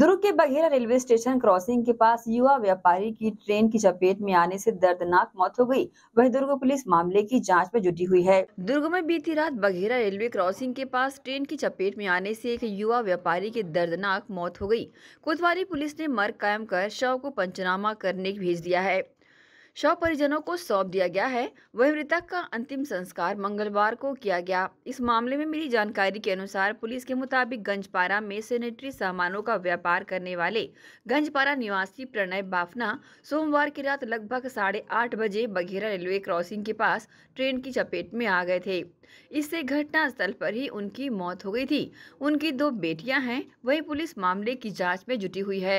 दुर्ग के बघेरा railway station crossing के पास युवा व्यापारी की ट्रेन की चपेट में आने से दर्दनाक मौत हो गई वहीं दुर्ग पुलिस मामले की जांच में जुटी हुई है दुर्ग में बीती रात बघेरा रेलवे क्रॉसिंग के पास ट्रेन की चपेट में आने से एक युवा व्यापारी की दर्दनाक मौत हो गई कोतवाली पुलिस ने मर्ग कायम कर शव को पंचनामा करने भेज दिया है शव परिजनों को सौंप दिया गया है वह मृतक का अंतिम संस्कार मंगलवार को किया गया इस मामले में मिली जानकारी के अनुसार पुलिस के मुताबिक गंजपारा में सेनेटरी सामानों का व्यापार करने वाले गंजपारा निवासी प्रणय बाफना सोमवार की रात लगभग साढ़े आठ बजे बघेरा रेलवे क्रॉसिंग के पास ट्रेन की चपेट में आ गए थे इससे घटनास्थल पर ही उनकी मौत हो गई थी उनकी दो बेटियां हैं वही पुलिस मामले की जांच में जुटी हुई है